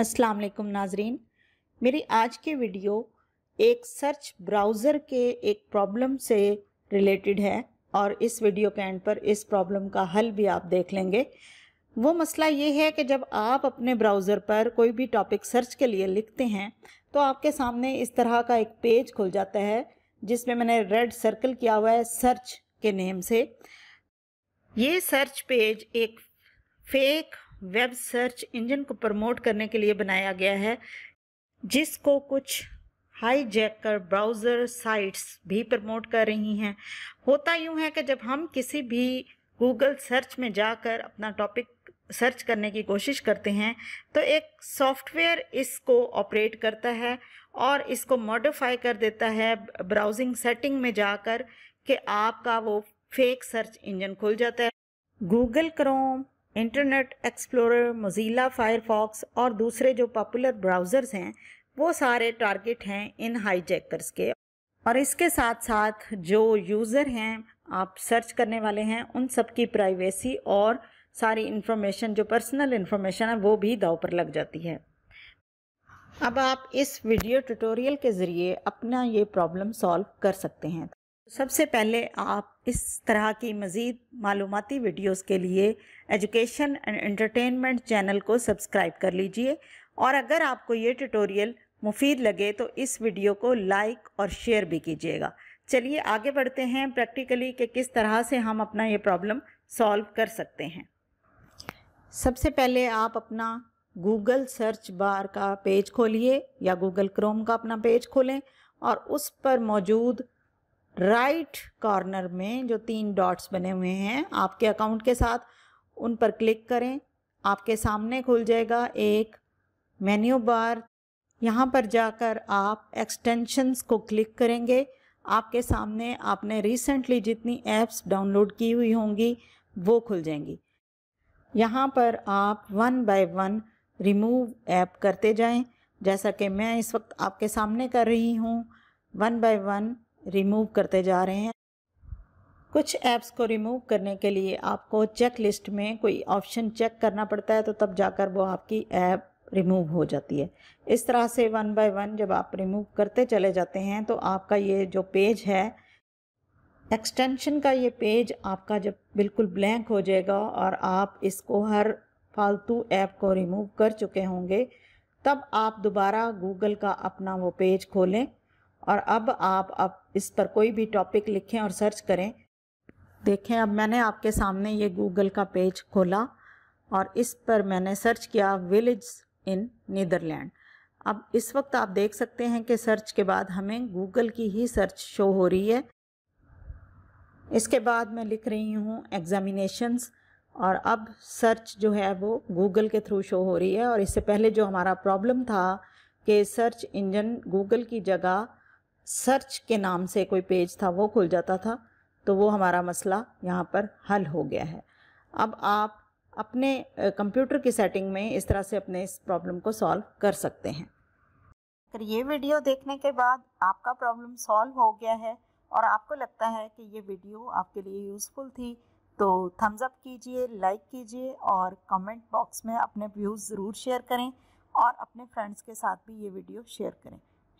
अस्सलाम वालेकुम नाजरीन मेरी आज की वीडियो एक सर्च ब्राउज़र के एक प्रॉब्लम से रिलेटेड है और इस वीडियो के एंड पर इस प्रॉब्लम का हल भी आप देख लेंगे वो मसला ये है कि जब आप अपने ब्राउज़र पर कोई भी टॉपिक सर्च के लिए लिखते हैं तो आपके सामने इस तरह का एक पेज खुल जाता है जिसमें मैंने रेड सर्कल किया हुआ है सर्च के नेम से ये सर्च पेज एक फेक वेब सर्च इंजन को प्रमोट करने के लिए बनाया गया है जिसको कुछ हाई जैकर ब्राउज़र साइट्स भी प्रमोट कर रही हैं होता यूं है कि जब हम किसी भी गूगल सर्च में जाकर अपना टॉपिक सर्च करने की कोशिश करते हैं तो एक सॉफ्टवेयर इसको ऑपरेट करता है और इसको मॉडिफाई कर देता है ब्राउजिंग सेटिंग में जाकर कि आपका वो फेक सर्च इंजन खुल जाता है Google Chrome Internet Explorer Mozilla Firefox और दूसरे जो पॉपुलर ब्राउज़र्स हैं वो सारे टारगेट हैं इन हाईजैकर्स के और इसके साथ साथ जो यूज़र हैं आप सर्च करने वाले हैं उन सब की प्राइवेसी और सारी इन्फॉर्मेशन जो पर्सनल इन्फॉर्मेशन है वो भी दाव पर लग जाती है अब आप इस वीडियो ट्यूटोरियल के ज़रिए अपना ये प्रॉब्लम सॉल्व कर सकते हैं सबसे पहले आप इस तरह की मज़ीद मालूमती वीडियोस के लिए एजुकेशन एंड एंटरटेनमेंट चैनल को सब्सक्राइब कर लीजिए और अगर आपको ये ट्यूटोरियल मुफीद लगे तो इस वीडियो को लाइक और शेयर भी कीजिएगा चलिए आगे बढ़ते हैं प्रैक्टिकली कि किस तरह से हम अपना ये प्रॉब्लम सॉल्व कर सकते हैं सबसे पहले आप अपना गूगल सर्च बार का पेज खोलिए या गूगल क्रोम का अपना पेज खोलें और उस पर मौजूद राइट right कॉर्नर में जो तीन डॉट्स बने हुए हैं आपके अकाउंट के साथ उन पर क्लिक करें आपके सामने खुल जाएगा एक मेन्यू बार यहाँ पर जाकर आप एक्सटेंशंस को क्लिक करेंगे आपके सामने आपने रिसेंटली जितनी ऐप्स डाउनलोड की हुई होंगी वो खुल जाएंगी यहाँ पर आप one by one remove app करते जाएं जैसा कि मैं इस वक्त आपके सामने कर रही हूँ वन बाय वन रिमूव करते जा रहे हैं कुछ ऐप्स को रिमूव करने के लिए आपको चेक लिस्ट में कोई ऑप्शन चेक करना पड़ता है तो तब जाकर वो आपकी ऐप रिमूव हो जाती है इस तरह से वन बाय वन जब आप रिमूव करते चले जाते हैं तो आपका ये जो पेज है एक्सटेंशन का ये पेज आपका जब बिल्कुल ब्लैंक हो जाएगा और आप इसको हर फालतू ऐप को रिमूव कर चुके होंगे तब आप दोबारा गूगल का अपना वो पेज खोलें और अब आप अब इस पर कोई भी टॉपिक लिखें और सर्च करें देखें अब मैंने आपके सामने ये गूगल का पेज खोला और इस पर मैंने सर्च किया विलेज इन नीदरलैंड अब इस वक्त आप देख सकते हैं कि सर्च के बाद हमें गूगल की ही सर्च शो हो रही है इसके बाद मैं लिख रही हूँ एग्ज़ामिनेशंस और अब सर्च जो है वो गूगल के थ्रू शो हो रही है और इससे पहले जो हमारा प्रॉब्लम था कि सर्च इंजन गूगल की जगह सर्च के नाम से कोई पेज था वो खुल जाता था तो वो हमारा मसला यहाँ पर हल हो गया है अब आप अपने कंप्यूटर की सेटिंग में इस तरह से अपने इस प्रॉब्लम को सॉल्व कर सकते हैं अगर ये वीडियो देखने के बाद आपका प्रॉब्लम सॉल्व हो गया है और आपको लगता है कि ये वीडियो आपके लिए यूज़फुल थी तो थम्स अप कीजिए लाइक कीजिए और कमेंट बॉक्स में अपने व्यूज़ ज़रूर शेयर करें और अपने फ्रेंड्स के साथ भी ये वीडियो शेयर करें